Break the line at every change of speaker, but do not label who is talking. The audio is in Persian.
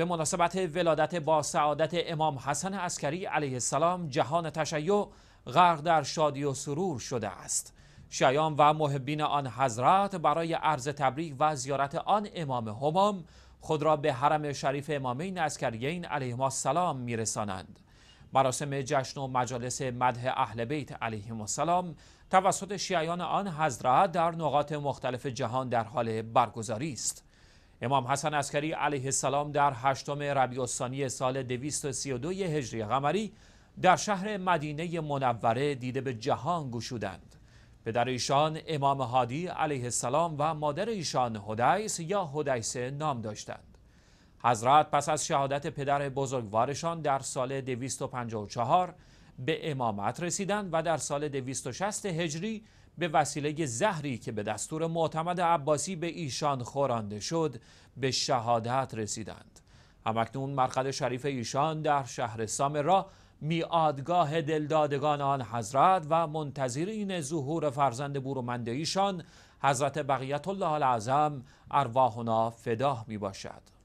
به مناسبت ولادت با سعادت امام حسن عسکری علیه السلام جهان تشیع غرق در شادی و سرور شده است شیام و محبین آن حضرت برای عرض تبریک و زیارت آن امام همام خود را به حرم شریف امامین عسکریین علیهما السلام میرسانند مراسم جشن و مجالس مده اهل بیت علیهم السلام توسط شیعان آن حضرت در نقاط مختلف جهان در حال برگزاری است امام حسن عسکری علیه السلام در هشتم ربیع الثانی سال 232 هجری قمری در شهر مدینه منوره دیده به جهان گشودند پدر ایشان امام هادی علیه السلام و مادر ایشان هدیس یا هدیسه نام داشتند حضرت پس از شهادت پدر بزرگوارشان در سال 254 به امامت رسیدند و در سال 260 هجری به وسیله زهری که به دستور معتمد عباسی به ایشان خورانده شد به شهادت رسیدند همکنون مرقد شریف ایشان در شهر سامرا میادگاه دلدادگان آن حضرت و منتظرین ظهور فرزند برومنده ایشان حضرت بقیت الله العظم ارواحنا فداه می باشد